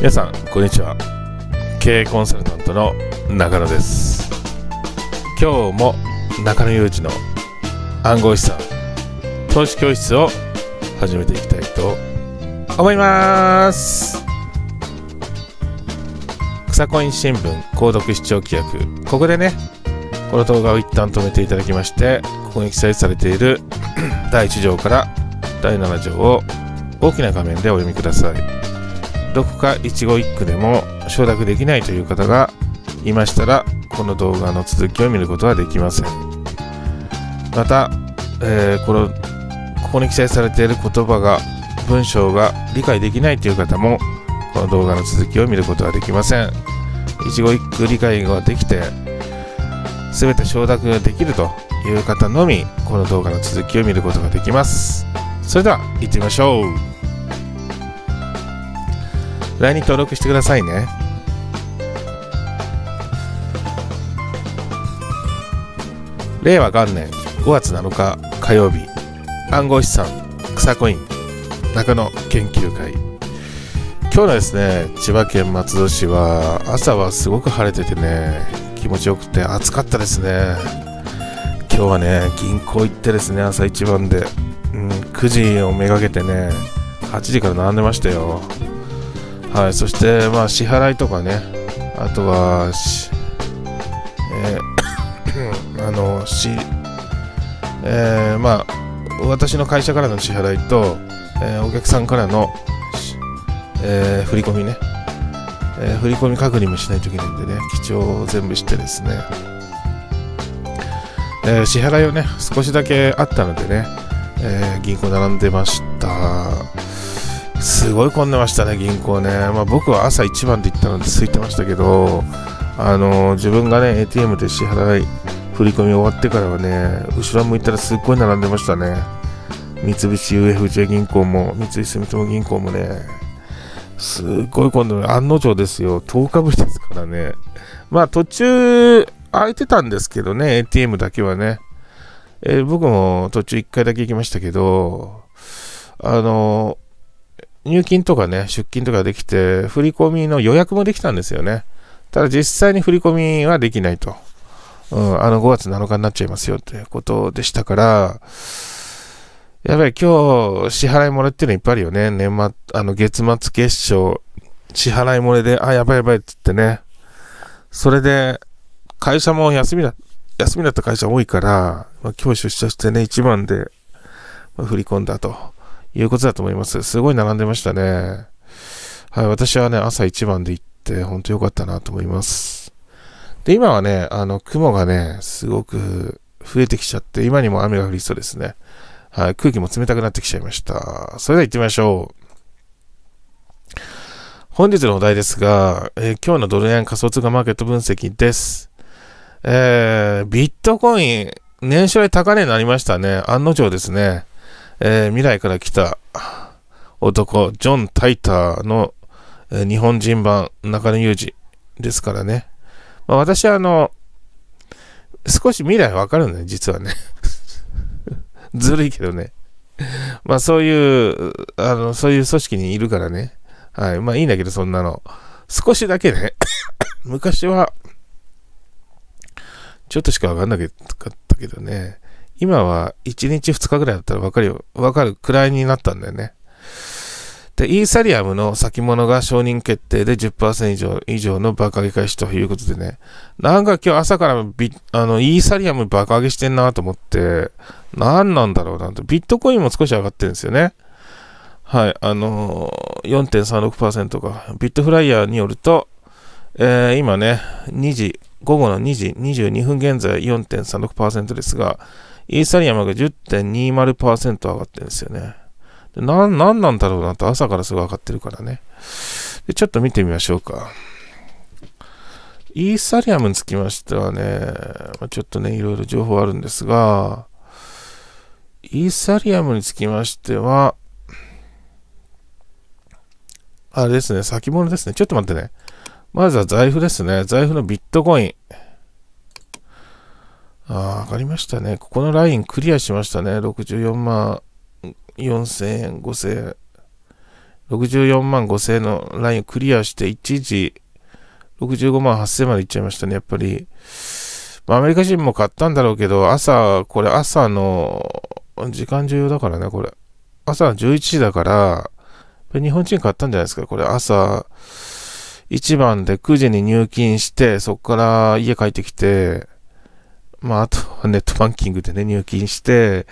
皆さんこんにちは経営コンサルタントの中野です今日も中野雄二の暗号資産投資教室を始めていきたいと思います草コイン新聞購読視聴規約ここでねこの動画を一旦止めていただきましてここに記載されている 第1条から第7条を大きな画面でお読みくださいどこか一期一句でも承諾できないという方がいましたらこの動画の続きを見ることはできませんまた、えー、このここに記載されている言葉が文章が理解できないという方もこの動画の続きを見ることはできません一期一句理解ができて全て承諾ができるという方のみこの動画の続きを見ることができますそれでは行ってみましょう LINE に登録してくださいね。令和元年5月7日火曜日暗号資産草コイン中野研究会今日のですね千葉県松戸市は朝はすごく晴れててね気持ちよくて暑かったですね今日はね銀行行ってですね朝一番で、うん、9時をめがけてね8時から並んでましたよはい、そして、まあ、支払いとかね、あとは、えー、あのし、えー、まあ、私の会社からの支払いと、えー、お客さんからの、え振り込みね、え振り込み確認もしないといけないんでね、基調を全部してですね、え支払いをね、少しだけあったのでね、え銀行並んでました。すごい混んでましたね、銀行ね。まあ、僕は朝一番で行ったので空いてましたけど、あの自分がね、ATM で支払い、振り込み終わってからはね、後ろ向いたらすっごい並んでましたね。三菱 UFJ 銀行も、三井住友銀行もね、すっごい混今度、案の定ですよ、10日ぶりですからね。まあ途中、空いてたんですけどね、ATM だけはね。えー、僕も途中1回だけ行きましたけど、あの、入金とかね、出金とかできて、振り込みの予約もできたんですよね。ただ実際に振り込みはできないと。うん、あの5月7日になっちゃいますよということでしたから、やべえ、今日支払いもらってうのいっぱいあるよね。年末、あの月末決勝、支払い漏れで、あ、やばいやばいっつってね。それで、会社も休みだ、休みだった会社多いから、まあ、今日出社してね、一番で、ま振り込んだと。いうことだと思います。すごい並んでましたね。はい、私はね、朝一番で行って、ほんと良かったなと思います。で、今はね、あの、雲がね、すごく増えてきちゃって、今にも雨が降りそうですね。はい、空気も冷たくなってきちゃいました。それでは行ってみましょう。本日のお題ですが、えー、今日のドル円仮想通貨マーケット分析です。えー、ビットコイン、年初来高値になりましたね。案の定ですね。えー、未来から来た男、ジョン・タイターの、えー、日本人版、中野裕二ですからね。まあ、私はあの、少し未来わかるんだよ、実はね。ずるいけどね。まあそういう、あの、そういう組織にいるからね。はい。まあいいんだけど、そんなの。少しだけね 昔は、ちょっとしかわかんなかったけどね。今は1日2日ぐらいだったらわかるよ、かるくらいになったんだよね。で、イーサリアムの先物が承認決定で10%以上以上の爆上げ開始ということでね、なんか今日朝からビあのイーサリアム爆上げしてんなと思って、何なんだろうなと、ビットコインも少し上がってるんですよね。はい、あのー、4.36%か。ビットフライヤーによると、えー、今ね、2時、午後の2時22分現在4.36%ですが、イーサリアムが10.20%上がってるんですよね。でな、なんなんだろうなと朝からすごい上がってるからね。で、ちょっと見てみましょうか。イーサリアムにつきましてはね、ちょっとね、いろいろ情報あるんですが、イーサリアムにつきましては、あれですね、先物ですね。ちょっと待ってね。まずは財布ですね。財布のビットコイン。ああ、上がりましたね。ここのラインクリアしましたね。64万4000円、5000円。64万5000円のラインクリアして、一時65万8千円までいっちゃいましたね、やっぱり。まあ、アメリカ人も買ったんだろうけど、朝、これ朝の、時間重要だからね、これ。朝の11時だから、日本人買ったんじゃないですか、これ。朝、1番で9時に入金して、そこから家帰ってきて、まあ、あとはネットバンキングでね、入金して、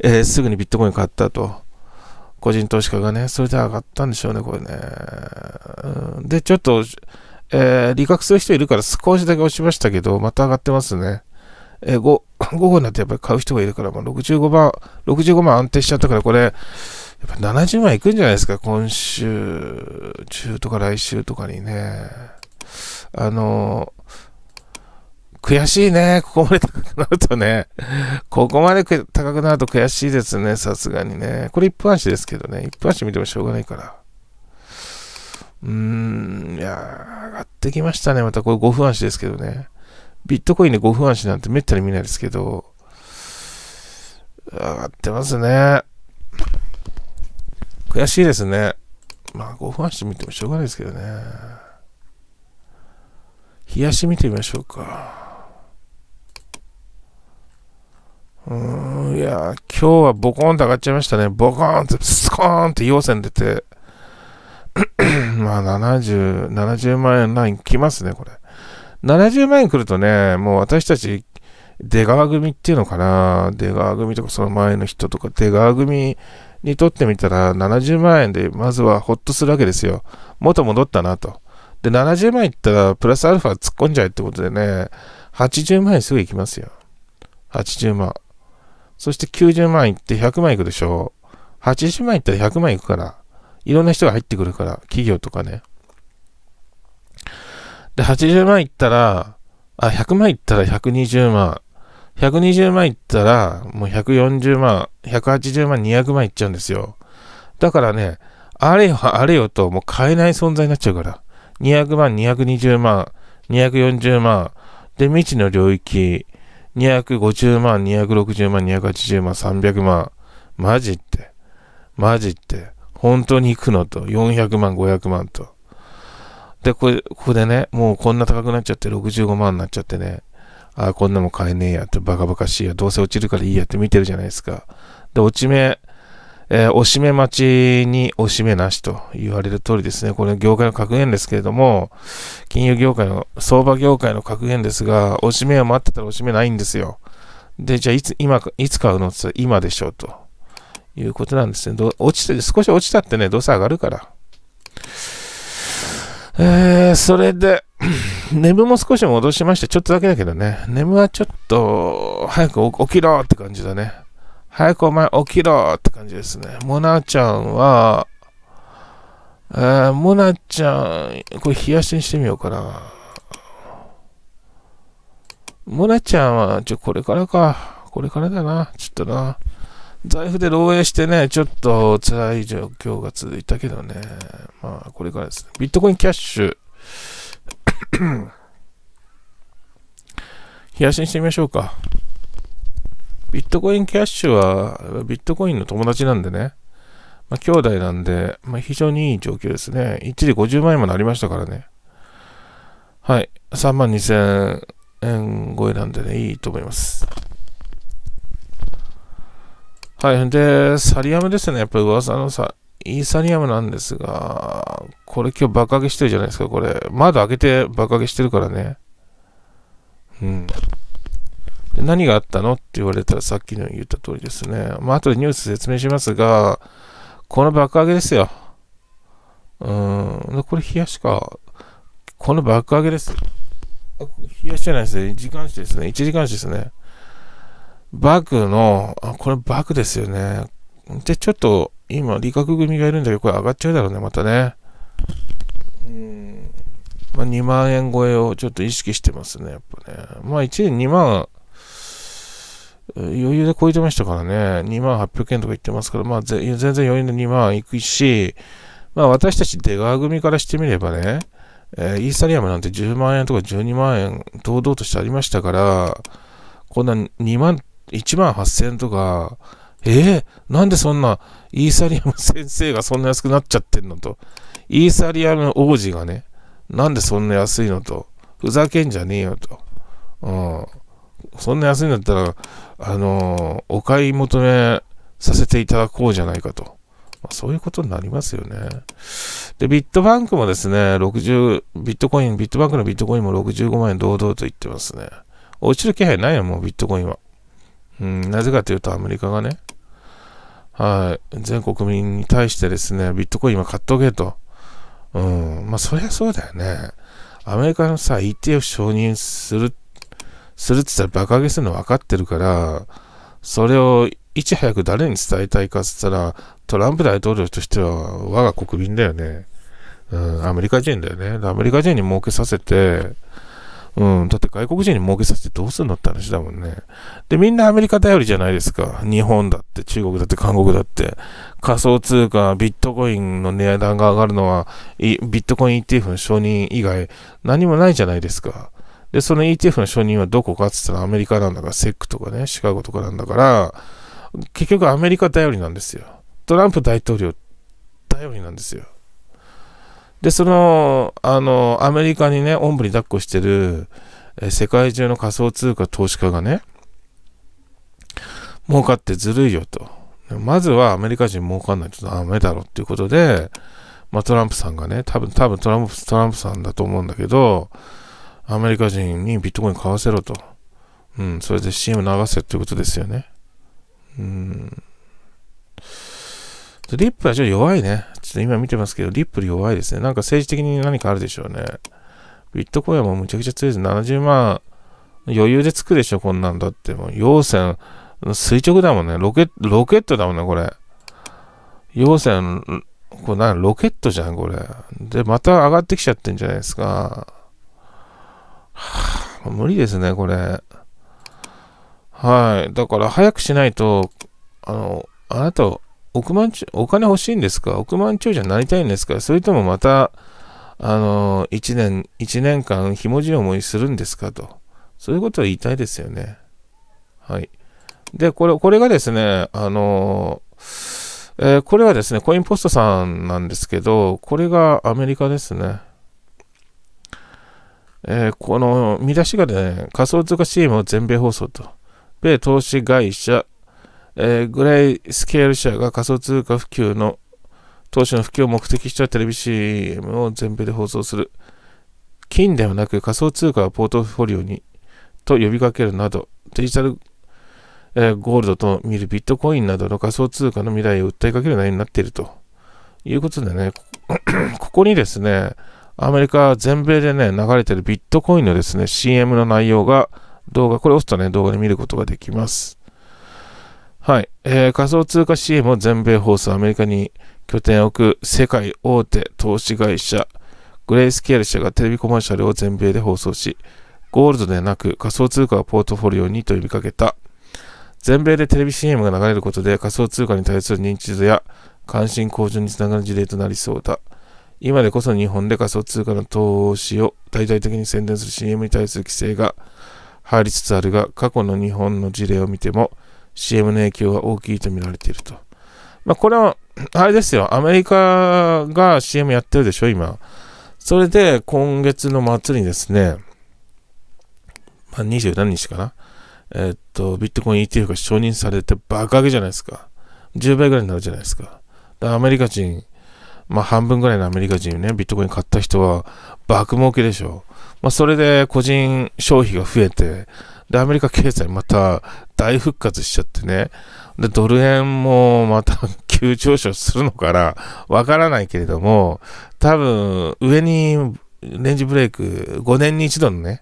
えー、すぐにビットコイン買ったと。個人投資家がね、それで上がったんでしょうね、これね。で、ちょっと、えー、理覚する人いるから少しだけ落ちましたけど、また上がってますね。えー、午後になってやっぱり買う人がいるから、まあ、65万、65万安定しちゃったから、これ、やっぱ70万いくんじゃないですか、今週中とか来週とかにね。あのー悔しいね。ここまで高くなるとね。ここまで高くなると悔しいですね。さすがにね。これ一分足ですけどね。一分足見てもしょうがないから。うーん、いや上がってきましたね。またこれ5分足ですけどね。ビットコインで5分足なんてめったに見ないですけど、上がってますね。悔しいですね。まあ、5分足見てもしょうがないですけどね。冷やし見てみましょうか。うん、いや、今日はボコーンと上がっちゃいましたね。ボコーンって、スコーンって陽線出て、まあ、70、70万円ライン来ますね、これ。70万円来るとね、もう私たち、出川組っていうのかな、出川組とかその前の人とか、出川組にとってみたら、70万円でまずはほっとするわけですよ。元戻ったなと。で、70万いったら、プラスアルファ突っ込んじゃえってことでね、80万円すぐ行きますよ。80万。そして90万いって100万いくでしょう。80万いったら100万いくから。いろんな人が入ってくるから、企業とかね。で、80万いったら、あ、100万いったら120万。120万いったら、もう140万、180万、200万いっちゃうんですよ。だからね、あれよあれよと、もう買えない存在になっちゃうから。200万、220万、240万。で、未知の領域。250万、260万、280万、300万。マジって。マジって。本当に行くのと。400万、500万と。で、これ、ここでね、もうこんな高くなっちゃって、65万になっちゃってね。ああ、こんなもん買えねえやって、バカバカしいや。どうせ落ちるからいいやって見てるじゃないですか。で、落ち目。えー、おしめ待ちにおしめなしと言われる通りですね、これ業界の格言ですけれども、金融業界の、相場業界の格言ですが、おしめを待ってたらおしめないんですよ。で、じゃあいつ、今、いつ買うのって言ったら今でしょうということなんですね。落ちて、少し落ちたってね、どうせ上がるから。えー、それで、眠も少し戻しまして、ちょっとだけだけどね、眠はちょっと早く起きろって感じだね。早くお前起きろって感じですね。モナちゃんは、えモナちゃん、これ冷やしにしてみようかな。モナちゃんは、ちょ、これからか。これからだな。ちょっとな。財布で漏洩してね、ちょっと辛い状況が続いたけどね。まあ、これからですね。ビットコインキャッシュ。冷やしにしてみましょうか。ビットコインキャッシュは、ビットコインの友達なんでね、まあ、兄弟なんで、まあ、非常にいい状況ですね。一時50万円もなりましたからね。はい。3万2000円超えなんでね、いいと思います。はい。で、サリアムですね。やっぱり噂のさ、イーサリアムなんですが、これ今日爆上げしてるじゃないですか、これ。窓開けて爆上げしてるからね。うん。何があったのって言われたらさっきの言った通りですね。まあ、後でニュース説明しますが、この爆上げですよ。うん。これ冷やしか。この爆上げです。冷やしじゃないですね。時間誌ですね。1時間誌ですね。バクの、あ、これバクですよね。で、ちょっと、今、理学組がいるんだけど、これ上がっちゃうだろうね、またね。うん。まあ、2万円超えをちょっと意識してますね、やっぱね。まあ、1年2万、余裕で超えてましたからね、2万800円とか言ってますから、まあ、全然余裕で2万いくし、まあ、私たち出川組からしてみればね、えー、イーサリアムなんて10万円とか12万円堂々としてありましたから、こんな2万、1万8000円とか、えー、なんでそんな、イーサリアム先生がそんな安くなっちゃってんのと、イーサリアム王子がね、なんでそんな安いのと、ふざけんじゃねえよと。うん。そんな安いんだったら、あのー、お買い求めさせていただこうじゃないかと。まあ、そういうことになりますよね。で、ビットバンクもですね、60、ビットコイン、ビットバンクのビットコインも65万円堂々と言ってますね。落ちる気配ないよ、もうビットコインは。うん、なぜかというとアメリカがね、はい、全国民に対してですね、ビットコインは買っとけと。うん、まあそりゃそうだよね。アメリカのさ、ETF 承認するってするって言ったら馬鹿げするの分かってるから、それをいち早く誰に伝えたいかって言ったら、トランプ大統領としては我が国民だよね。うん、アメリカ人だよね。アメリカ人に儲けさせて、うん、だって外国人に儲けさせてどうするのって話だもんね。で、みんなアメリカ頼りじゃないですか。日本だって、中国だって、韓国だって。仮想通貨、ビットコインの値段が上がるのは、ビットコイン ETF の承認以外何もないじゃないですか。で、その ETF の承認はどこかって言ったらアメリカなんだから、セックとかね、シカゴとかなんだから、結局アメリカ頼りなんですよ。トランプ大統領頼りなんですよ。で、その、あの、アメリカにね、おんぶに抱っこしてる、え世界中の仮想通貨投資家がね、儲かってずるいよと。まずはアメリカ人儲かんないとダメだろっていうことで、まあ、トランプさんがね、多分、多分トランプ、トランプさんだと思うんだけど、アメリカ人にビットコイン買わせろと。うん、それで CM 流せってことですよね。うん。リップはちょっと弱いね。ちょっと今見てますけど、リップル弱いですね。なんか政治的に何かあるでしょうね。ビットコインはもうむちゃくちゃ強いです。70万余裕でつくでしょ、こんなんだって。もう、陽線、垂直だもんね。ロケロケットだもんね、これ。陽線、これ何ロケットじゃん、これ。で、また上がってきちゃってんじゃないですか。はあ、無理ですね、これ。はい。だから早くしないと、あの、あなた、億万長、お金欲しいんですか億万長者になりたいんですかそれともまた、あの、一年、一年間、ひもじい思いするんですかと。そういうことを言いたいですよね。はい。で、これ、これがですね、あの、えー、これはですね、コインポストさんなんですけど、これがアメリカですね。えー、この見出しがね、仮想通貨 CM を全米放送と、米投資会社、えー、グレイスケール社が仮想通貨普及の、投資の普及を目的したテレビ CM を全米で放送する。金ではなく仮想通貨をポートフォリオにと呼びかけるなど、デジタル、えー、ゴールドと見るビットコインなどの仮想通貨の未来を訴えかける内容になっているということでね、こ こにですね、アメリカ全米でね、流れてるビットコインのですね、CM の内容が動画、これ押すとね、動画で見ることができます。はい。えー、仮想通貨 CM を全米放送、アメリカに拠点を置く世界大手投資会社、グレイスケール社がテレビコマーシャルを全米で放送し、ゴールドでなく仮想通貨をポートフォリオにと呼びかけた。全米でテレビ CM が流れることで仮想通貨に対する認知度や関心向上につながる事例となりそうだ。今でこそ日本で仮想通貨の投資を大々的に宣伝する CM に対する規制が入りつつあるが、過去の日本の事例を見ても CM の影響は大きいと見られていると。まあ、これは、あれですよ。アメリカが CM やってるでしょ、今。それで、今月の末にですね、まあ、20何日かな。えっと、ビットコイン ETF が承認されてバカ上げじゃないですか。10倍ぐらいになるじゃないですか。だからアメリカ人、まあ、半分ぐらいのアメリカ人ね、ビットコイン買った人は、爆儲けでしょ。まあ、それで個人消費が増えて、で、アメリカ経済また大復活しちゃってね、で、ドル円もまた 急上昇するのかな、わからないけれども、多分、上にレンジブレイク、5年に一度のね、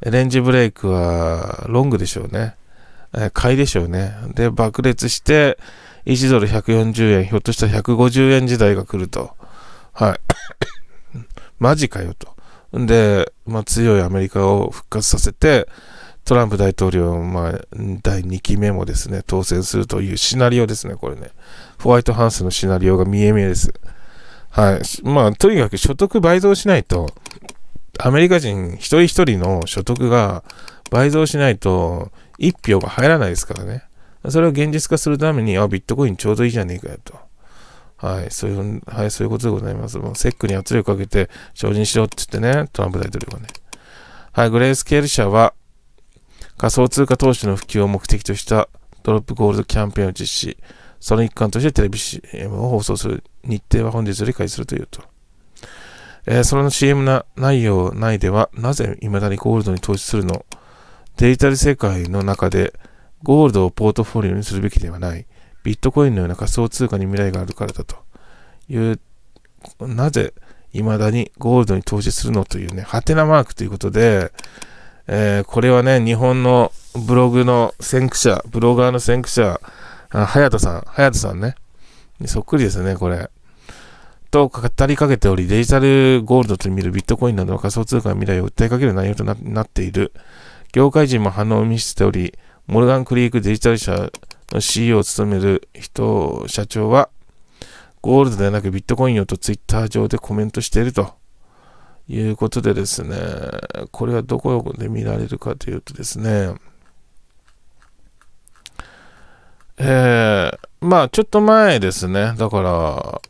レンジブレイクはロングでしょうね。買いでしょうね。で、爆裂して、1ドル140円、ひょっとしたら150円時代が来ると。はい。マジかよと。んで、まあ、強いアメリカを復活させて、トランプ大統領、まあ、第2期目もですね、当選するというシナリオですね、これね。ホワイトハウスのシナリオが見え見えです。はい。まあ、とにかく所得倍増しないと、アメリカ人一人一人の所得が倍増しないと、1票が入らないですからね。それを現実化するために、あ、ビットコインちょうどいいじゃねえかよと。はい、そういう、はい、そういうことでございます。もうセックに圧力かけて承認しろって言ってね、トランプ大統領がね。はい、グレースケール社は、仮想通貨投資の普及を目的としたドロップゴールドキャンペーンを実施。その一環としてテレビ CM を放送する日程は本日より開始するというと。えー、その CM な内容内では、なぜ未だにゴールドに投資するのデジタル世界の中でゴールドをポートフォリオにするべきではない。ビットコインのような仮想通貨に未来があるからだという、なぜ未だにゴールドに投資するのというね、ハテナマークということで、えー、これはね、日本のブログの先駆者、ブロガーの先駆者、やとさん、早田さんね、そっくりですね、これ。と語りかけており、デジタルゴールドと見るビットコインなどの仮想通貨の未来を訴えかける内容となっている。業界人も反応を見せており、モルガンクリークデジタル社の CEO を務める人、社長は、ゴールドではなくビットコインをとツイッター上でコメントしているということでですね、これはどこで見られるかというとですね、えー、まあちょっと前ですね、だから、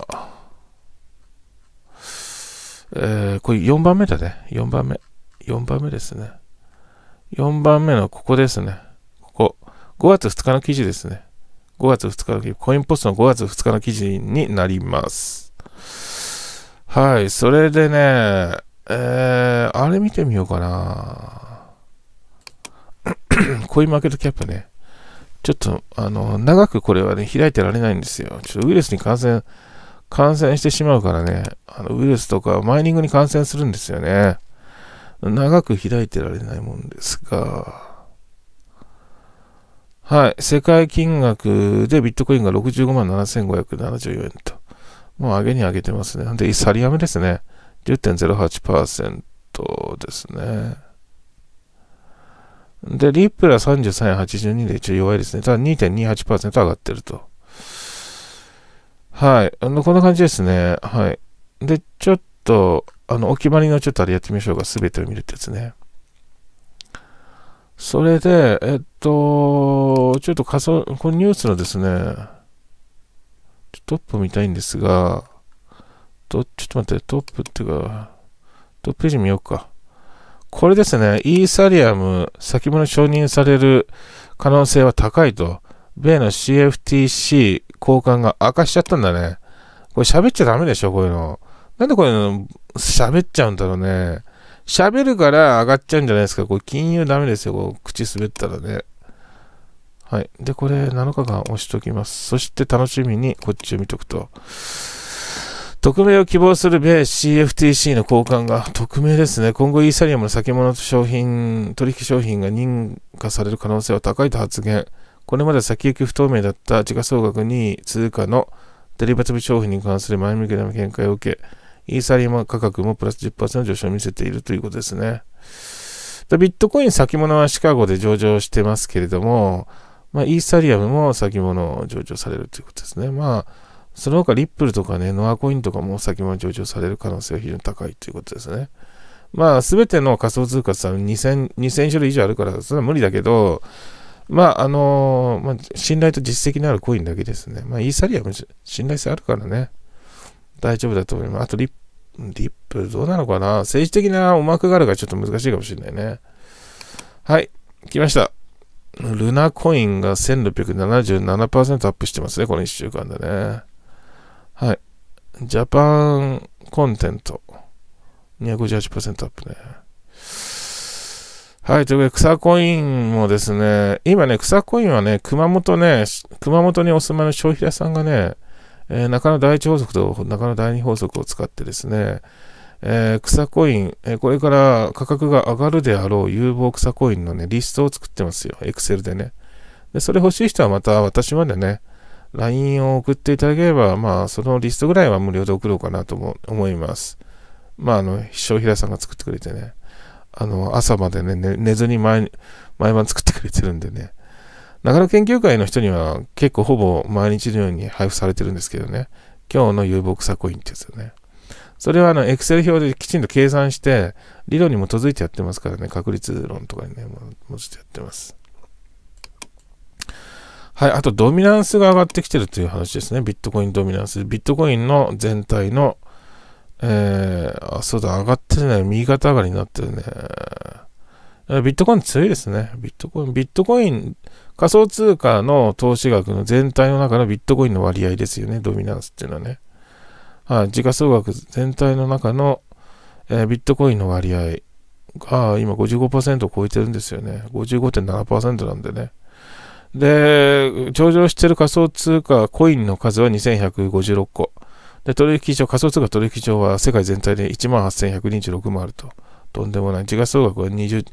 えー、これ4番目だね、4番目、4番目ですね。4番目のここですね。5月2日の記事ですね。5月2日の記事、コインポストの5月2日の記事になります。はい、それでね、えー、あれ見てみようかな。コインマーケットキャップね。ちょっと、あの、長くこれはね、開いてられないんですよ。ちょっとウイルスに感染、感染してしまうからね、あのウイルスとかマイニングに感染するんですよね。長く開いてられないもんですが、はい。世界金額でビットコインが65万7574円と。もう上げに上げてますね。で、イサリアムですね。10.08%ですね。で、リップラ33円82で一応弱いですね。ただ2.28%上がってると。はい。あの、こんな感じですね。はい。で、ちょっと、あの、お決まりのちょっとあれやってみましょうか。すべてを見るってやつね。それで、えっと、ちょっと仮想、このニュースのですね、トップ見たいんですが、と、ちょっと待って、トップっていうか、トップページ見ようか。これですね、イーサリアム、先物承認される可能性は高いと、米の CFTC 交換が明かしちゃったんだね。これ喋っちゃダメでしょ、こういうの。なんでこういうの喋っちゃうんだろうね。喋るから上がっちゃうんじゃないですか。これ金融ダメですよ。こう口滑ったらね。はい。で、これ7日間押しときます。そして楽しみにこっちを見とくと。匿名を希望する米 CFTC の交換が、匿名ですね。今後イーサリアムの先物商品、取引商品が認可される可能性は高いと発言。これまで先行き不透明だった時価総額2位通貨のデリバティブ商品に関する前向きな見解を受け、イーサリアム価格もプラス10%上昇を見せているということですね。ビットコイン先物はシカゴで上場してますけれども、まあ、イーサリアムも先物上場されるということですね。まあ、その他リップルとかね、ノアコインとかも先物上場される可能性は非常に高いということですね。まあ、すべての仮想通貨さん2000、2000種類以上あるから、それは無理だけど、まあ、あのー、まあ、信頼と実績のあるコインだけですね。まあ、イーサリアム、信頼性あるからね。大丈夫だと思います。あとリップ、リップどうなのかな政治的な思惑があるからちょっと難しいかもしれないね。はい、来ました。ルナコインが1677%アップしてますね、この1週間でね。はい。ジャパンコンテント、258%アップね。はい、ということで、草コインもですね、今ね、草コインはね、熊本ね、熊本にお住まいの消費屋さんがね、えー、中野第一法則と中野第二法則を使ってですね、えー、草コイン、えー、これから価格が上がるであろう有望草コインのね、リストを作ってますよ。Excel でね。で、それ欲しい人はまた私までね、LINE を送っていただければ、まあ、そのリストぐらいは無料で送ろうかなとも思います。まあ、あの、秘書平さんが作ってくれてね、あの、朝までね、ね寝ずに毎、毎晩作ってくれてるんでね、長野研究会の人には結構ほぼ毎日のように配布されてるんですけどね。今日の遊牧作コインってやつよね。それはあの、エクセル表できちんと計算して、理論に基づいてやってますからね、確率論とかにね、もうちょっとやってます。はい、あとドミナンスが上がってきてるという話ですね。ビットコインドミナンス。ビットコインの全体の、えー、あ、そうだ、上がってるね。右肩上がりになってるね。ビットコイン強いですね。ビットコイン、ビットコイン、仮想通貨の投資額の全体の中のビットコインの割合ですよね、ドミナンスっていうのはね。はい、時価総額全体の中の、えー、ビットコインの割合が今55%を超えてるんですよね。55.7%なんでね。で、上場してる仮想通貨コインの数は2156個。で、取引所、仮想通貨取引所は世界全体で18,126もあると。とんでもない。時価総額は20、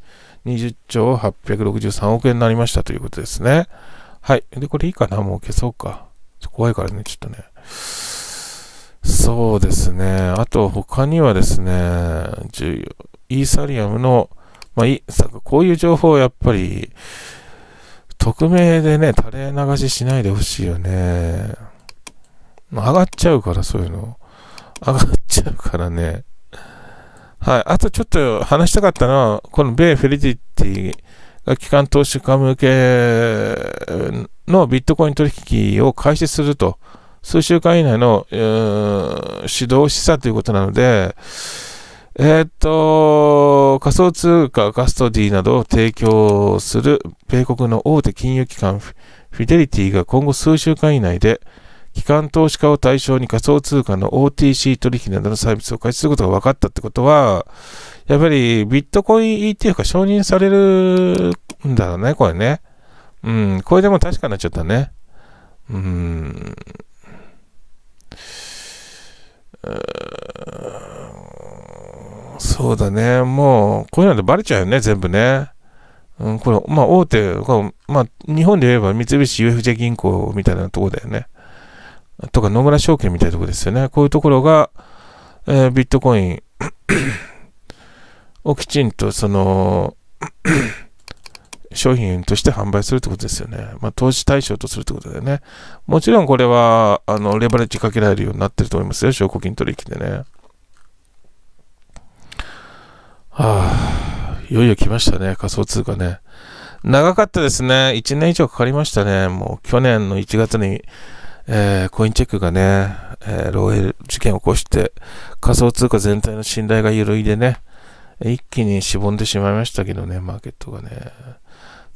20兆863億円になりましたということですね。はい。で、これいいかなもう消そうか。怖いからね、ちょっとね。そうですね。あと、他にはですね、イーサリアムの、まあ、いこういう情報をやっぱり、匿名でね、垂れ流ししないでほしいよね。上がっちゃうから、そういうの。上がっちゃうからね。はい。あとちょっと話したかったのは、この米フェリティティが機関投資家向けのビットコイン取引を開始すると、数週間以内の、えー、指導示唆ということなので、えっ、ー、と、仮想通貨カストディなどを提供する米国の大手金融機関フィデリティが今後数週間以内で、機関投資家を対象に仮想通貨の OTC 取引などのサービスを開始することが分かったってことは、やっぱりビットコイン ETF が承認されるんだろうね、これね。うん、これでも確かになっちゃったね。うん。そうだね。もう、こういうのでバレちゃうよね、全部ね。うん、これ、まあ、大手、まあ、日本で言えば三菱 UFJ 銀行みたいなとこだよね。とか野村証券みたいなところですよね。こういうところが、えー、ビットコイン をきちんとその 商品として販売するってことですよね。まあ、投資対象とするってことだよね。もちろんこれは、あの、レバレッジかけられるようになってると思いますよ。証拠金取引でね。はあ、いよいよ来ましたね。仮想通貨ね。長かったですね。1年以上かかりましたね。もう去年の1月にえー、コインチェックがね、えー、漏洩事件を起こして、仮想通貨全体の信頼が揺るいでね、一気にしぼんでしまいましたけどね、マーケットがね。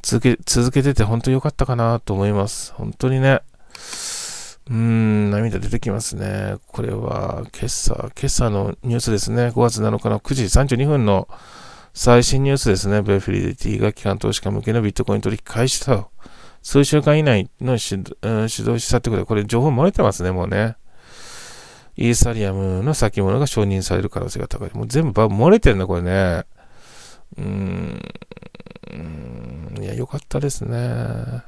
続け、続けてて本当に良かったかなと思います。本当にね。うーん、涙出てきますね。これは、今朝、今朝のニュースですね。5月7日の9時32分の最新ニュースですね。ベフィリティが機関投資家向けのビットコイン取引開始と。数週間以内の指導したってことで、これ情報漏れてますね、もうね。イーサリアムの先物が承認される可能性が高い。もう全部漏れてるだ、これね。うーん。いや、良かったですね。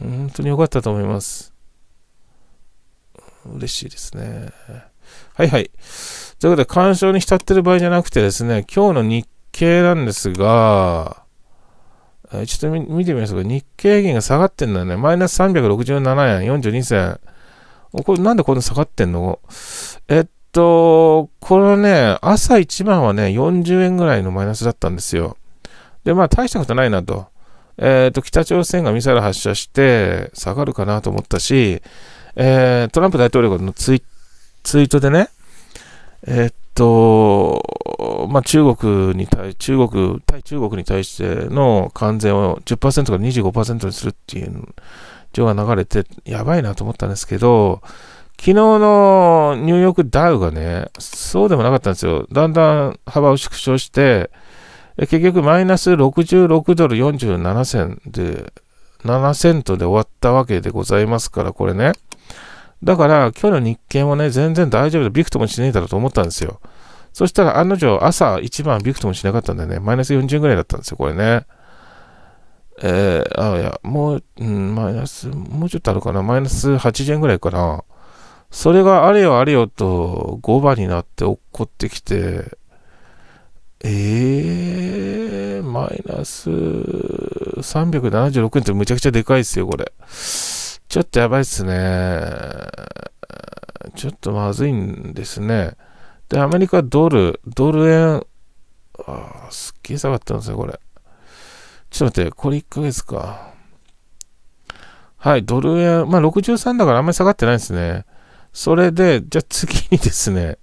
本当に良かったと思います。嬉しいですね。はいはい。ということで、干渉に浸ってる場合じゃなくてですね、今日の日経なんですが、ちょっと見てみますか。日経平均が下がってんだよね。マイナス367円、42銭。これなんでこんな下がってんのえっと、このね、朝一番はね、40円ぐらいのマイナスだったんですよ。で、まあ大したことないなと。えっと、北朝鮮がミサイル発射して下がるかなと思ったし、えー、トランプ大統領のツイツイートでね、えっと、まあ、中国に対、中国、対中国に対しての関税を10%から25%にするっていう情が流れて、やばいなと思ったんですけど、昨日のニューヨークダウがね、そうでもなかったんですよ。だんだん幅を縮小して、結局マイナス66ドル47銭で、7セントで終わったわけでございますから、これね。だから、今日の日経もね、全然大丈夫だ。びくともしねえだろうと思ったんですよ。そしたら案の定、朝1番びくともしなかったんでね、マイナス40ぐらいだったんですよ、これね。えー、あいや、もう、うん、マイナス、もうちょっとあるかな、マイナス80円ぐらいかな。それがあれよあれよと5番になって落っこってきて、えー、マイナス376円ってむちゃくちゃでかいですよ、これ。ちょっとやばいっすね。ちょっとまずいんですね。で、アメリカドル、ドル円、あすっげえ下がったんですよ、これ。ちょっと待って、これ1ヶ月か。はい、ドル円、まあ63だからあんまり下がってないですね。それで、じゃあ次にですね、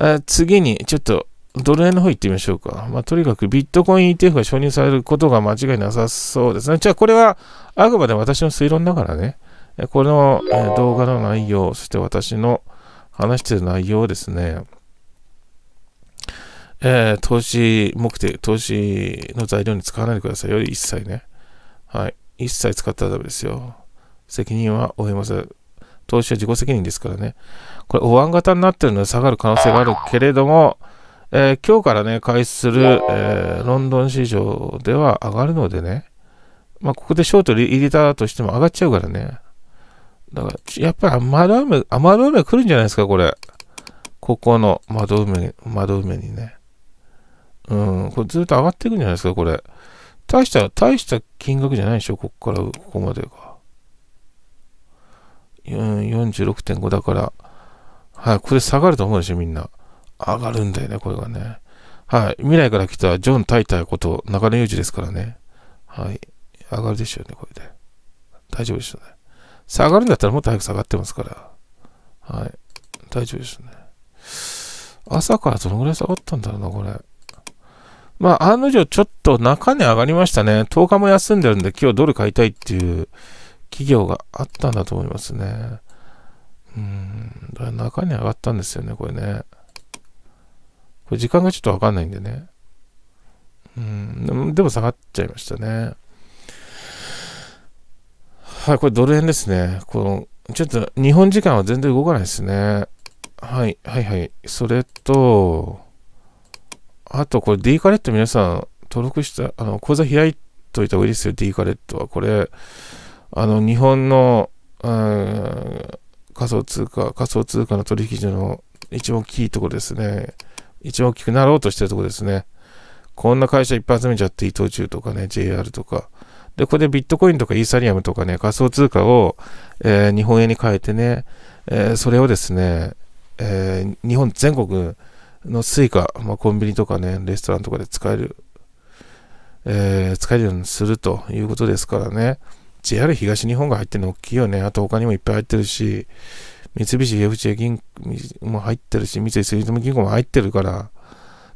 あ次に、ちょっと、ドル円の方行ってみましょうか。まあ、とにかくビットコイン ETF が承認されることが間違いなさそうですね。じゃあ、これはあくまで私の推論だからね。この動画の内容、そして私の話してる内容ですね、えー、投資目的、投資の材料に使わないでくださいより一切ね。はい。一切使ったらダメですよ。責任は負えません。投資は自己責任ですからね。これ、お椀型になってるので下がる可能性があるけれども、えー、今日からね、開始する、えー、ロンドン市場では上がるのでね、まあ、ここでショート入れたとしても上がっちゃうからね、だから、やっぱり窓梅、窓梅来るんじゃないですか、これ。ここの窓梅、窓梅にね。うん、これずっと上がっていくんじゃないですか、これ。大した、大した金額じゃないでしょ、ここからここまでが。うん、46.5だから、はい、これ下がると思うでしょ、みんな。上がるんだよね、これがね。はい、未来から来たジョン・タイタイこと、中根裕二ですからね。はい、上がるでしょうね、これで。大丈夫ですよね。下がるんだったらもっと早く下がってますから。はい。大丈夫ですね。朝からどのぐらい下がったんだろうな、これ。まあ、案の定ちょっと中値上がりましたね。10日も休んでるんで、今日ドル買いたいっていう企業があったんだと思いますね。うん、中値上がったんですよね、これね。これ時間がちょっとわかんないんでね。うん、でも下がっちゃいましたね。はい、これドル円ですね。この、ちょっと日本時間は全然動かないですね。はい、はい、はい。それと、あとこれ D カレット皆さん登録した、あの、口座開いといた方がいいですよ、D カレットは。これ、あの、日本の、うん、仮想通貨、仮想通貨の取引所の一番大きいところですね。一番大きくなろうとしてるところですね。こんな会社いっぱい集めちゃって、伊藤忠とかね、JR とか。で、ここでビットコインとかイーサリアムとかね、仮想通貨を、えー、日本円に変えてね、えー、それをですね、えー、日本全国の suica、まあ、コンビニとかね、レストランとかで使える、え使えるようにするということですからね、JR 東日本が入ってるの大きいよね。あと他にもいっぱい入ってるし、三菱 UFJ 銀行も入ってるし、三井住友銀行も入ってるから、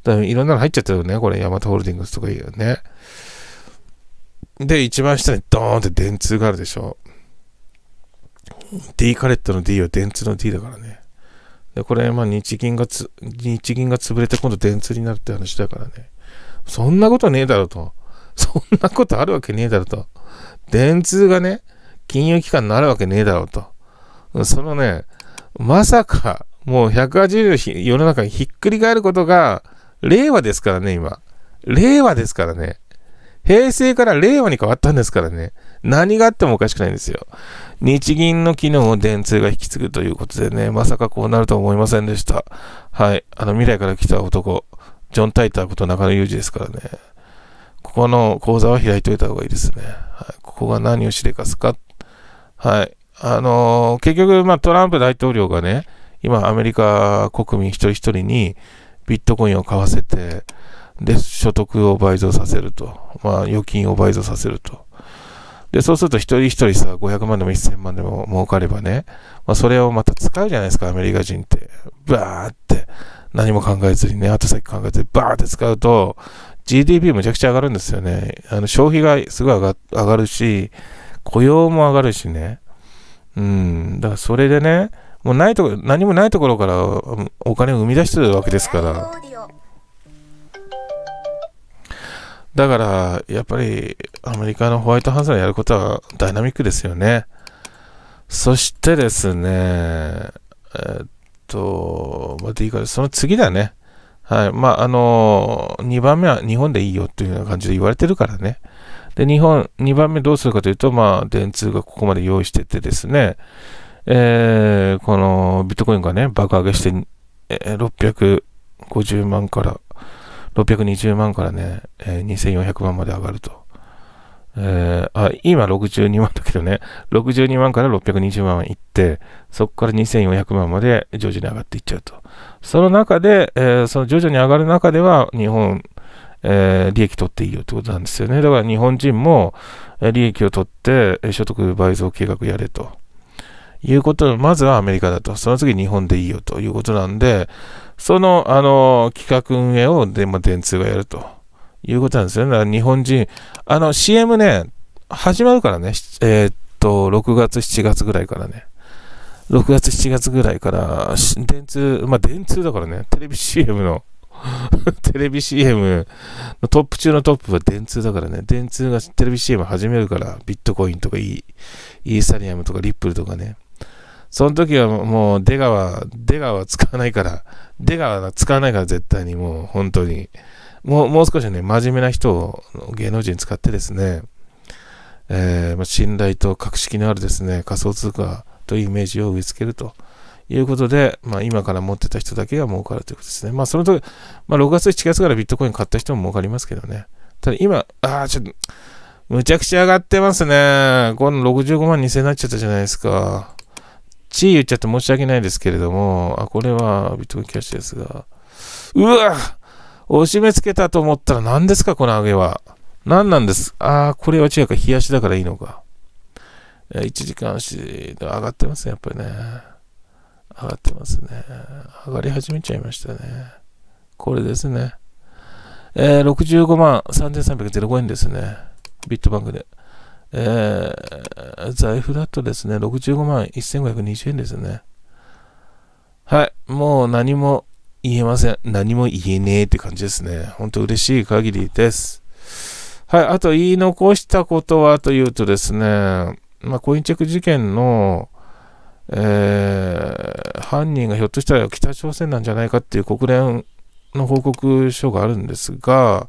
だからいろんなの入っちゃってるよね。これ、ヤマトホールディングスとかいうね。で、一番下にドーンって電通があるでしょ。D カレットの D は電通の D だからね。で、これ、まあ日銀がつ、日銀が潰れて今度電通になるって話だからね。そんなことねえだろと。そんなことあるわけねえだろと。電通がね、金融機関になるわけねえだろと。そのね、まさか、もう180世の中にひっくり返ることが、令和ですからね、今。令和ですからね。平成から令和に変わったんですからね。何があってもおかしくないんですよ。日銀の機能を電通が引き継ぐということでね、まさかこうなるとは思いませんでした。はい。あの、未来から来た男、ジョン・タイターこと中野裕二ですからね。ここの講座は開いといた方がいいですね。はい、ここが何をしでかすか。はい。あのー、結局、まあ、トランプ大統領がね、今、アメリカ国民一人一人にビットコインを買わせて、で、所得を倍増させると。まあ、預金を倍増させると。で、そうすると一人一人さ、500万でも1000万でも儲かればね、まあ、それをまた使うじゃないですか、アメリカ人って。バーって、何も考えずにね、後先考えずにバーって使うと、GDP むちゃくちゃ上がるんですよね。あの、消費がすごい上がるし、雇用も上がるしね。うん、だからそれでね、もうないとこ、何もないところからお金を生み出してるわけですから。だから、やっぱりアメリカのホワイトハウスのやることはダイナミックですよね。そしてですね、えっと、まあ、でいいから、その次だね。はい。まあ、あの2番目は日本でいいよというような感じで言われてるからね。で、日本、2番目どうするかというと、まあ、電通がここまで用意しててですね、えー、このビットコインがね、爆上げして、えー、650万から620万からね、2400万まで上がると。えー、あ今62万だけどね、62万から620万いって、そこから2400万まで徐々に上がっていっちゃうと。その中で、えー、その徐々に上がる中では、日本、えー、利益取っていいよってことなんですよね。だから日本人も、利益を取って、所得倍増計画やれと。いうことまずはアメリカだと。その次日本でいいよということなんで、その、あの、企画運営を、でも、電通がやるということなんですよね。だから日本人、あの、CM ね、始まるからね、えー、っと、6月、7月ぐらいからね。6月、7月ぐらいから、電通、まあ、電通だからね、テレビ CM の テレビ CM のトップ中のトップは電通だからね、電通がテレビ CM 始めるから、ビットコインとかイーサリアムとかリップルとかね、その時はもう出川、出川使わないから、出川使わないから絶対にもう本当に、もうもう少しね、真面目な人を芸能人使ってですね、えー、まあ、信頼と格式のあるですね、仮想通貨というイメージを植え付けるということで、まあ、今から持ってた人だけが儲かるということですね。まあその時、まあ、6月、7月からビットコイン買った人も儲かりますけどね。ただ今、ああ、ちょっと、むちゃくちゃ上がってますね。この65万2000になっちゃったじゃないですか。ちい言っちゃって申し訳ないですけれども、あ、これはビットコインキャッシュですが、うわ押し目つけたと思ったら何ですか、この上げは。何なんです。ああ、これは違うか、冷やしだからいいのか。えー、1時間足で上がってますね、やっぱりね。上がってますね。上がり始めちゃいましたね。これですね。えー、65万3305円ですね。ビットバンクで。えー、財布だとですね、65万1520円ですね。はい、もう何も言えません。何も言えねえって感じですね。ほんと嬉しい限りです。はい、あと言い残したことはというとですね、まあ、コインチェック事件の、えー、犯人がひょっとしたら北朝鮮なんじゃないかっていう国連の報告書があるんですが、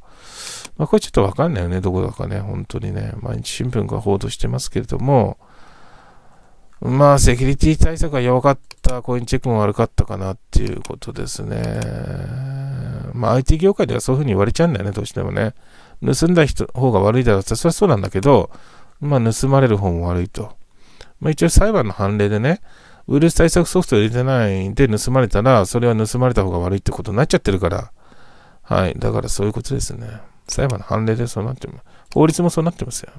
まあ、これちょっとわかんないよね、どこだかね、本当にね。毎日新聞が報道してますけれども、まあ、セキュリティ対策が弱かった、コインチェックも悪かったかなっていうことですね。まあ、IT 業界ではそういうふうに言われちゃうんだよね、どうしてもね。盗んだ人方が悪いだろうって、それはそうなんだけど、まあ、盗まれる方も悪いと。まあ、一応裁判の判例でね、ウイルス対策ソフトを入れてないで盗まれたら、それは盗まれた方が悪いってことになっちゃってるから、はい。だからそういうことですね。裁判の判例でそうなってます。法律もそうなってますよ。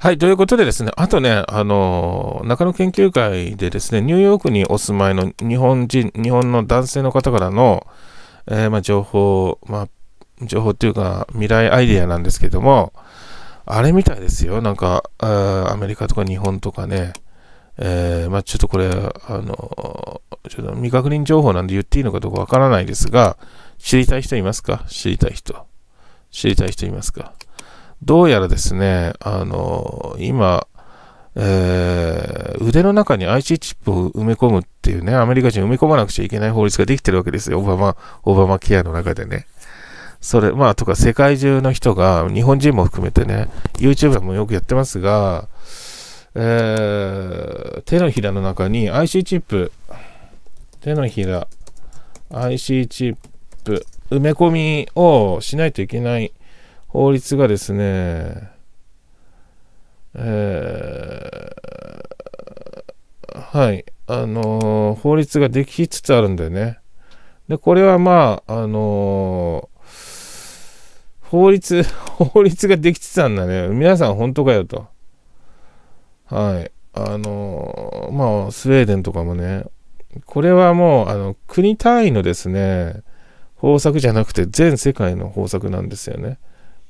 はい。ということでですね、あとね、あの、中野研究会でですね、ニューヨークにお住まいの日本人、日本の男性の方からの、えー、まあ、情報、まあ、情報っていうか、未来アイデアなんですけども、あれみたいですよ。なんか、アメリカとか日本とかね、えー、まあ、ちょっとこれ、あの、ちょっと未確認情報なんで言っていいのかどうかわからないですが、知りたい人いますか知りたい人。知りたい人いますかどうやらですね、あの、今、えー、腕の中に IC チップを埋め込むっていうね、アメリカ人埋め込まなくちゃいけない法律ができてるわけですよ。オバマ、オバマケアの中でね。それ、まあ、とか世界中の人が、日本人も含めてね、YouTuber もよくやってますが、えー、手のひらの中に IC チップ、手のひら、IC チップ、埋め込みをしないといけない法律がですね、えー、はい、あのー、法律ができつつあるんだよね。で、これはまあ、あのー、法律、法律ができつつあるんだね。皆さん本当かよと。はい。あの、まあ、スウェーデンとかもね、これはもう、あの、国単位のですね、方策じゃなくて、全世界の方策なんですよね。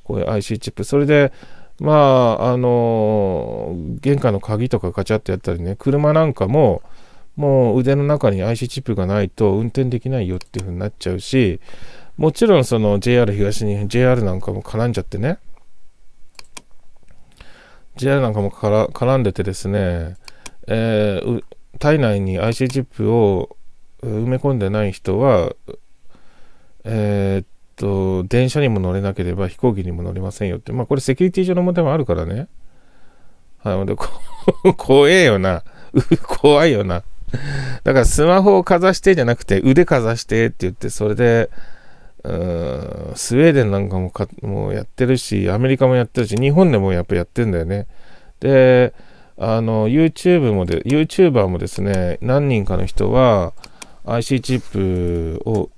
こういう IC チップ。それで、まあ、あの、玄関の鍵とかガチャってやったりね、車なんかも、もう腕の中に IC チップがないと運転できないよっていう風になっちゃうし、もちろんその JR 東に JR なんかも絡んじゃってね、JR なんかも絡んでてですね、えー、体内に IC チップを埋め込んでない人は、えー、っと、電車にも乗れなければ飛行機にも乗れませんよって、まあこれセキュリティ上の問題もあるからね。はい、で、怖えよな。怖いよな。だからスマホをかざしてじゃなくて腕かざしてって言って、それで、うんスウェーデンなんかもかもうやってるし、アメリカもやってるし、日本でもやっぱやってんだよね。で、あの、YouTube もで、YouTuber もですね、何人かの人は IC チップを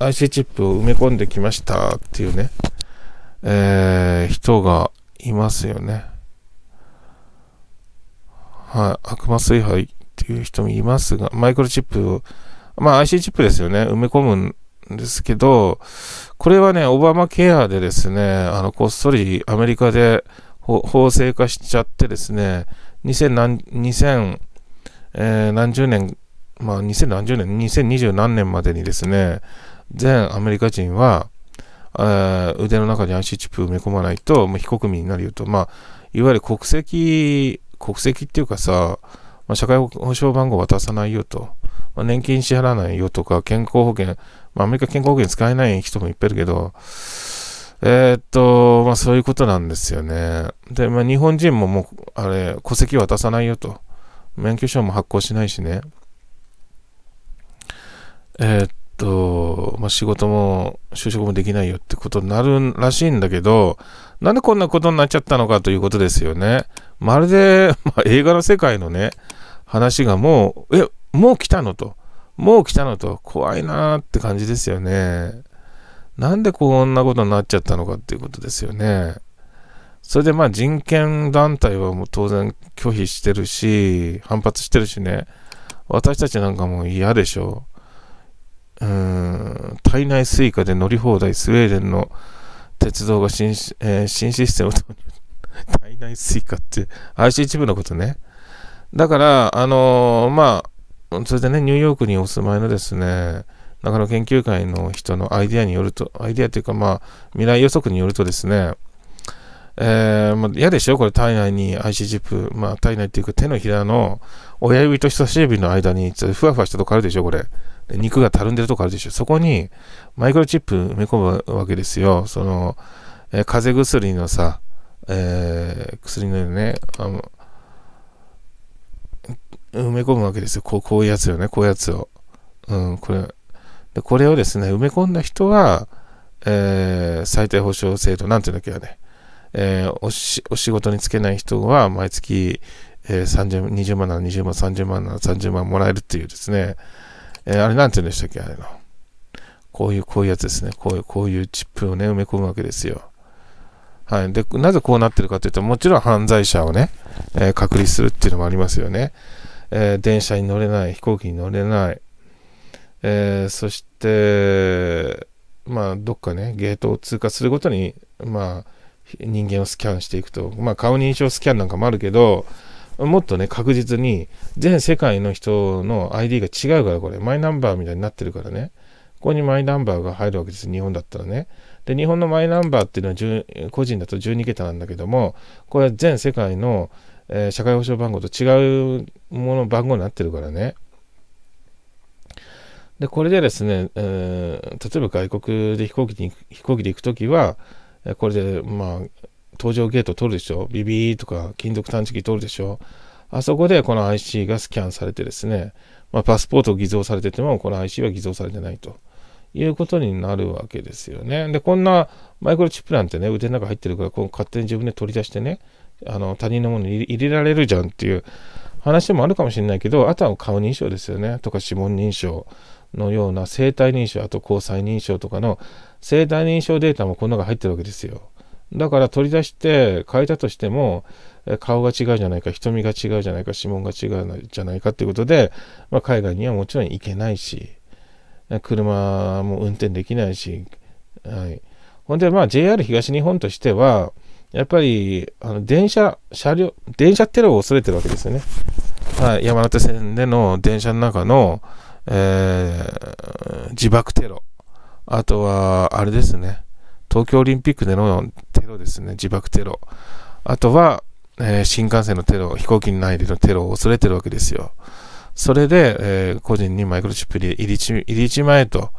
IC チップを埋め込んできましたっていうね、えー、人がいますよね。はい、悪魔崇拝っていう人もいますが、マイクロチップをまあ IC チップですよね、埋め込むんですけど、これはね、オバマケアでですね、あの、こっそりアメリカで法制化しちゃってですね、2000何、2000、えー、何十年、まあ2000何十年、2020何年までにですね、全アメリカ人は、えー、腕の中に IC チップ埋め込まないと、もう非国民になるよと、まあ、いわゆる国籍、国籍っていうかさ、まあ、社会保障番号渡さないよと。まあ、年金支払わないよとか、健康保険、まあ、アメリカ健康保険使えない人もいっぱいいるけど、えー、っと、まあ、そういうことなんですよね。で、まあ、日本人ももう、あれ、戸籍渡さないよと。免許証も発行しないしね。えー、っと、まあ、仕事も就職もできないよってことになるらしいんだけど、なんでこんなことになっちゃったのかということですよね。まるで、まあ、映画の世界のね、話がもう、え、もう来たのと、もう来たのと、怖いなーって感じですよね。なんでこんなことになっちゃったのかっていうことですよね。それでまあ人権団体はもう当然拒否してるし、反発してるしね、私たちなんかもう嫌でしょう。うん、体内追加で乗り放題、スウェーデンの鉄道が新,、えー、新システムと、体内追加って IC 一部のことね。だから、あのー、まあ、それでね、ニューヨークにお住まいのですね、中野研究会の人のアイデアによると、アイデアというか、まあ、未来予測によるとですね、えー、まあ、嫌でしょこれ体内に IC チップ、まあ、体内っていうか手のひらの親指と人差し指の間にふわふわしたとこあるでしょこれ。肉がたるんでるとこあるでしょそこにマイクロチップ埋め込むわけですよ。その、えー、風邪薬のさ、えー、薬のね、あの埋め込むわけですよ。こうこういうやつよね、こういうやつを。うん、これでこれをですね、埋め込んだ人は、えー、最低保障制度、なんていうんだっけね、えー、おしお仕事に就けない人は毎月、えー、3 20万なら20万、30万なら30万もらえるっていうですね、えー、あれなんていうんでしたっけ、あれの。こういう、こういうやつですね。こういう、こういうチップをね、埋め込むわけですよ。はい。で、なぜこうなってるかというと、もちろん犯罪者をね、えー、隔離するっていうのもありますよね。えー、電車に乗れない、飛行機に乗れない、えー、そして、まあ、どっかね、ゲートを通過するごとに、まあ、人間をスキャンしていくと、まあ、顔認証スキャンなんかもあるけど、もっとね、確実に、全世界の人の ID が違うから、これ、マイナンバーみたいになってるからね、ここにマイナンバーが入るわけです、日本だったらね。で、日本のマイナンバーっていうのは、個人だと12桁なんだけども、これは全世界の、えー、社会保障番号と違うもの番号になってるからね。で、これでですね、えー、例えば外国で飛行機に飛行機で行くときは、これで、まあ、搭乗ゲート取るでしょ、ビビーとか金属探知機取るでしょ、あそこでこの IC がスキャンされてですね、まあ、パスポートを偽造されてても、この IC は偽造されてないということになるわけですよね。で、こんなマイクロチップなんてね、腕の中入ってるから、こう勝手に自分で取り出してね、あの他人のものに入れられるじゃんっていう話もあるかもしれないけどあとは顔認証ですよねとか指紋認証のような生体認証あと交際認証とかの生体認証データもこんなのが入ってるわけですよだから取り出して変えたとしても顔が違うじゃないか瞳が違うじゃないか指紋が違うじゃないかっていうことで、まあ、海外にはもちろん行けないし車も運転できないし、はい、ほんでまあ JR 東日本としてはやっぱり、あの、電車、車両、電車テロを恐れてるわけですよね。はい、山手線での電車の中の、えー、自爆テロ。あとは、あれですね。東京オリンピックでのテロですね。自爆テロ。あとは、えー、新幹線のテロ、飛行機内でのテロを恐れてるわけですよ。それで、えー、個人にマイクロチップ入り入り入りと。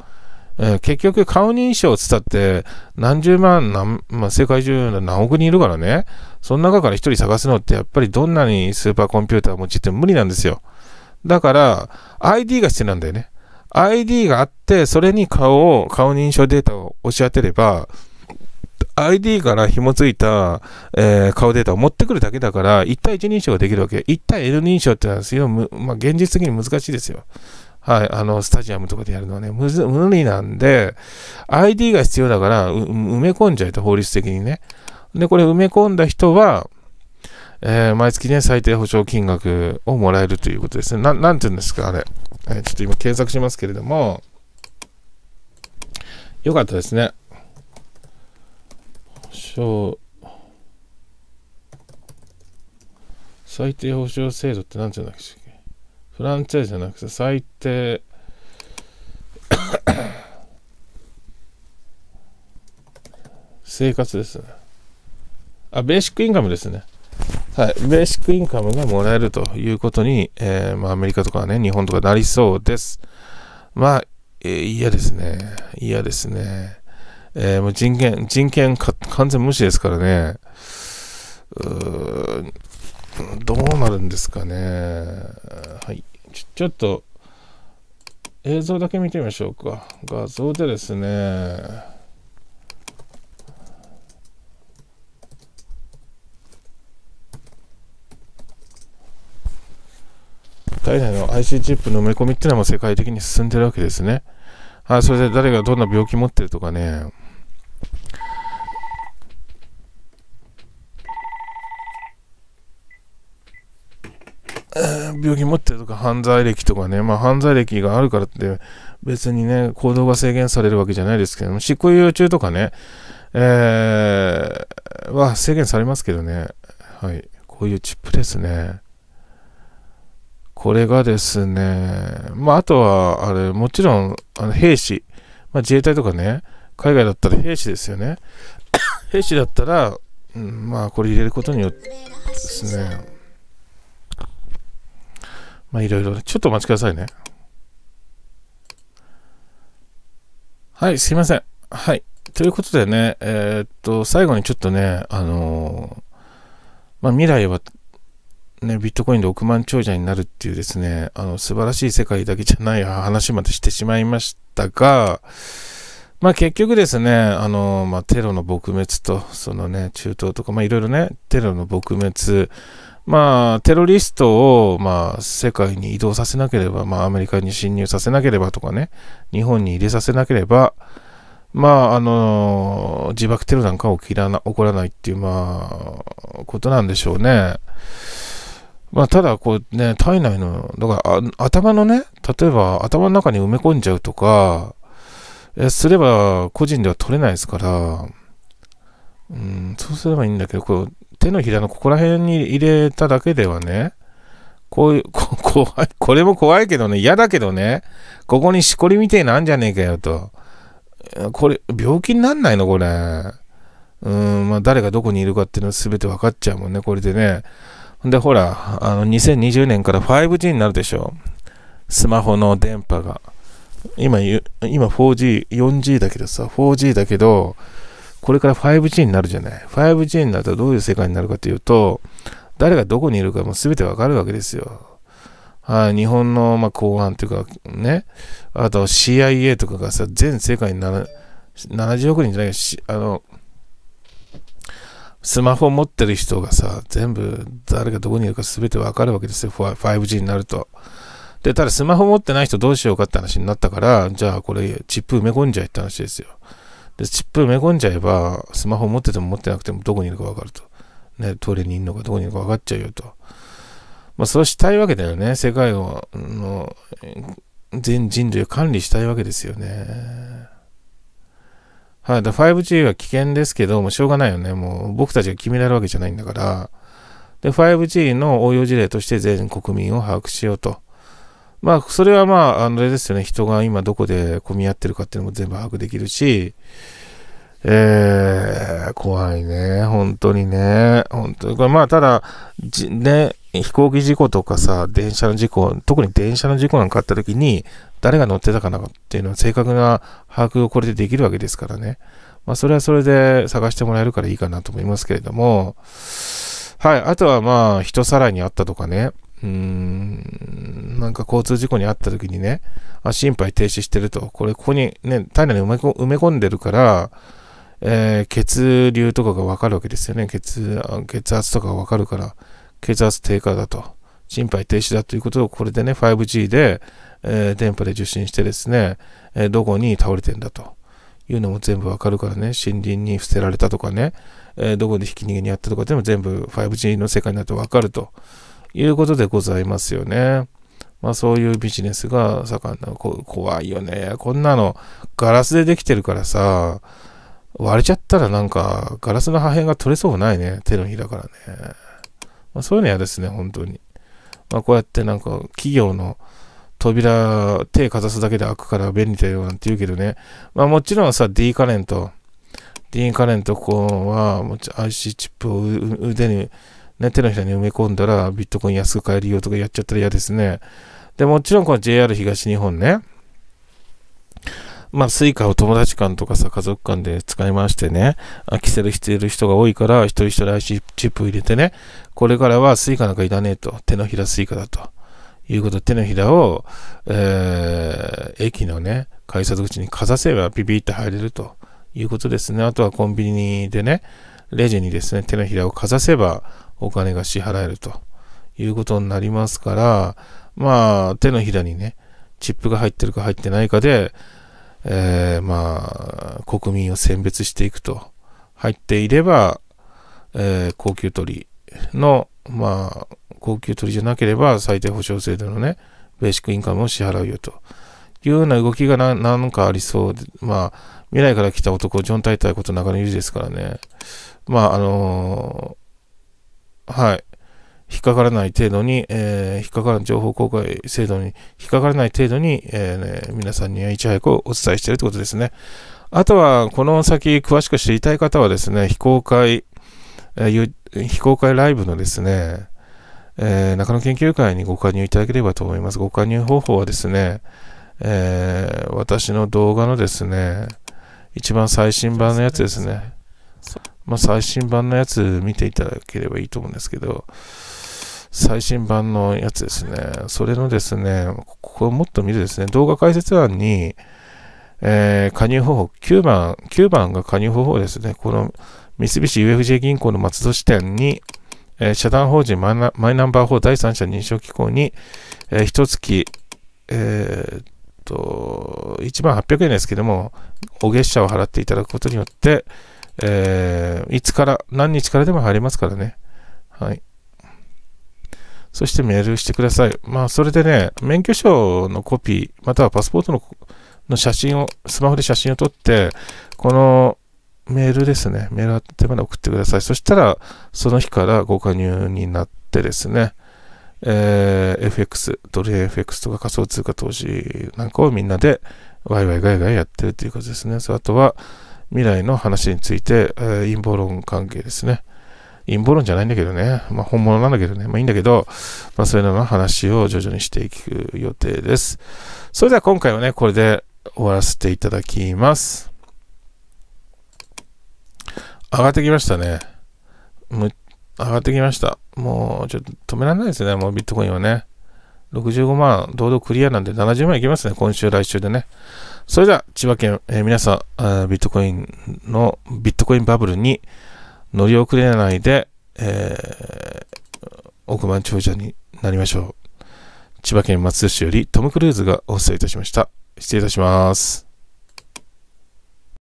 えー、結局顔認証をったって何十万何、まあ、世界中の何億人いるからね、その中から1人探すのってやっぱりどんなにスーパーコンピューターを用いても無理なんですよ。だから ID が必要なんだよね。ID があって、それに顔を、顔認証データを押し当てれば、ID から紐付いた、えー、顔データを持ってくるだけだから、1対1認証ができるわけ。1対 L 認証ってのは、まあ、現実的に難しいですよ。はい、あの、スタジアムとかでやるのはね、無理なんで、ID が必要だから、埋め込んじゃうと、法律的にね。で、これ埋め込んだ人は、えー、毎月ね、最低保証金額をもらえるということですね。ななんていうんですか、あれ。えー、ちょっと今検索しますけれども、よかったですね。保証、最低保証制度ってなんていうんだっけフランチャイズじゃなくて最低生活ですね。あ、ベーシックインカムですね。はい。ベーシックインカムがもらえるということに、えー、まあ、アメリカとかね、日本とかなりそうです。まあ、えー、嫌ですね。嫌ですね。えー、もう人権、人権完全無視ですからね。うーどうなるんですかね。はい。ちちょっと映像だけ見てみましょうか。画像でですね、体内の IC チップの埋め込みっていうのは世界的に進んでるわけですね。あそれで誰がどんな病気持ってるとかね、病気持ってるとか犯罪歴とかね、まあ、犯罪歴があるからって別にね、行動が制限されるわけじゃないですけども、執行猶予中とかね、えー、は制限されますけどね。はい。こういうチップですね。これがですね、まあ、あとは、あれ、もちろん、あの兵士、まあ、自衛隊とかね、海外だったら兵士ですよね。兵士だったら、うん、まあ、これ入れることによってですね、まあ、いろいろね。ちょっとお待ちくださいね。はい、すいません。はい。ということでね、えー、っと、最後にちょっとね、あのー、まあ、未来は、ね、ビットコインで億万長者になるっていうですね、あの、素晴らしい世界だけじゃない 話までしてしまいましたが、まあ結局ですね、あの、まあテロの撲滅と、そのね、中東とか、まあいろいろね、テロの撲滅、まあ、テロリストを、まあ、世界に移動させなければ、まあ、アメリカに侵入させなければとかね、日本に入れさせなければ、まあ、あの、自爆テロなんか起きらな、起こらないっていう、まあ、ことなんでしょうね。まあ、ただ、こうね、体内の、だから、頭のね、例えば頭の中に埋め込んじゃうとか、えすれば個人では取れないですから、うん、そうすればいいんだけど、こう、手のひらのここら辺に入れただけではね、こういう、こ、怖い、これも怖いけどね、嫌だけどね、ここにしこりみてえなんじゃねえかよと。これ、病気になんないのこれ。うん、まあ、誰がどこにいるかっていうのは全て分かっちゃうもんね、これでね。で、ほら、あの、2020年から 5G になるでしょ。スマホの電波が。今、今 4G、4G だけどさ、4G だけど、これから 5G になるじゃない。5G になるとどういう世界になるかというと、誰がどこにいるかも全てわかるわけですよ。はい、日本の、まあ、公安というか、ね、あと CIA とかがさ、全世界に70億人じゃないし、あの、スマホ持ってる人がさ、全部誰がどこにいるか全てわかるわけですよ、5G になると。で、ただスマホ持ってない人どうしようかって話になったから、じゃあこれチップ埋め込んじゃいって話ですよ。で、チップ埋め込んじゃえば、スマホ持ってても持ってなくてもどこにいるかわかると。ね、トイレにいるのかどこにいるかわかっちゃうよと。まあ、そうしたいわけだよね。世界を、の、全人類を管理したいわけですよね。はい。5G は危険ですけど、もしょうがないよね。もう僕たちが決められるわけじゃないんだから。で、5G の応用事例として全国民を把握しようと。まあ、それはまあ、あれですよね、人が今どこで混み合ってるかっていうのも全部把握できるし、えー、怖いね、本当にね、本当に。これまあ、ただ、じね、飛行機事故とかさ、電車の事故、特に電車の事故なんかあった時に、誰が乗ってたかなっていうのは正確な把握をこれでできるわけですからね。まあ、それはそれで探してもらえるからいいかなと思いますけれども、はい、あとはまあ、人さらいにあったとかね、なんか交通事故に遭った時にね、あ心肺停止してると、これここにね、体内に埋め込んでるから、えー、血流とかがわかるわけですよね。血、血圧とかがわかるから、血圧低下だと、心肺停止だということを、これでね、5G で、えー、電波で受信してですね、えー、どこに倒れてんだと。いうのも全部わかるからね、森林に捨てられたとかね、えどこでひき逃げにあったとかでも全部 5G の世界になるとわかると。いうことでございますよね。まあそういうビジネスが盛んな、怖いよね。こんなのガラスでできてるからさ、割れちゃったらなんかガラスの破片が取れそうもないね。手のひらからね。まあ、そういうの嫌ですね、本当に。まあこうやってなんか企業の扉、手かざすだけで開くから便利だよなんて言うけどね。まあもちろんさ、D カレント、D カレントこうは、IC チップを腕にね、手のひらに埋め込んだらビットコイン安く買えるよとかやっちゃったら嫌ですね。で、もちろんこの JR 東日本ね、まあ、スイカを友達間とかさ、家族間で使いましてね、飽きせるしている人が多いから、一人一人 IC チップ入れてね、これからはスイカなんかいらねえと、手のひらスイカだと。いうこと手のひらを、えー、駅のね、改札口にかざせばビビって入れるということですね。あとはコンビニでね、レジにですね、手のひらをかざせば、お金が支払えるということになりますから、まあ、手のひらにね、チップが入ってるか入ってないかで、えー、まあ、国民を選別していくと。入っていれば、えー、高級取りの、まあ、高級取りじゃなければ最低保障制度のね、ベーシックインカムを支払うよというような動きが何かありそうで、まあ、未来から来た男、ジョン・タイタイこと中野裕二ですからね、まあ、あのはい、引っかからない程度に、えー、引っかから情報公開制度に引っかからない程度に、えー、ね、皆さんにはいち早くお伝えしているということですね。あとは、この先詳しく知りたい方はですね、非公開、えー、非公開ライブのですね、えー、中野研究会にご加入いただければと思います。ご加入方法はですね、えー、私の動画のですね、一番最新版のやつですね。まあ、最新版のやつ見ていただければいいと思うんですけど、最新版のやつですね。それのですね、こをもっと見るですね、動画解説欄に、えー、加入方法、9番、9番が加入方法ですね。この三菱 UFJ 銀行の松戸支店に、えー、社団法人マイナンバー法第三者認証機構に、えー、一月、えー、と、1万800円ですけども、お月謝を払っていただくことによって、えー、いつから、何日からでも入れますからね。はい。そしてメールしてください。まあ、それでね、免許証のコピー、またはパスポートのの写真を、スマホで写真を撮って、このメールですね、メール宛てまで送ってください。そしたら、その日からご加入になってですね、えー、FX、ドル FX とか仮想通貨投資なんかをみんなでワイワイガイガイやってるということですね。そあとは、未来の話について、えー、陰謀論関係ですね。陰謀論じゃないんだけどね。まあ、本物なんだけどね。まあ、いいんだけど、まあ、そういうのの話を徐々にしていく予定です。それでは今回はね、これで終わらせていただきます。上がってきましたね。む上がってきました。もうちょっと止められないですね、もうビットコインはね。65万、堂々クリアなんで70万いきますね、今週、来週でね。それでは千葉県、えー、皆さん、ビットコインの、ビットコインバブルに乗り遅れないで、えー、億万長者になりましょう。千葉県松戸市よりトム・クルーズがお伝えいたしました。失礼いたします。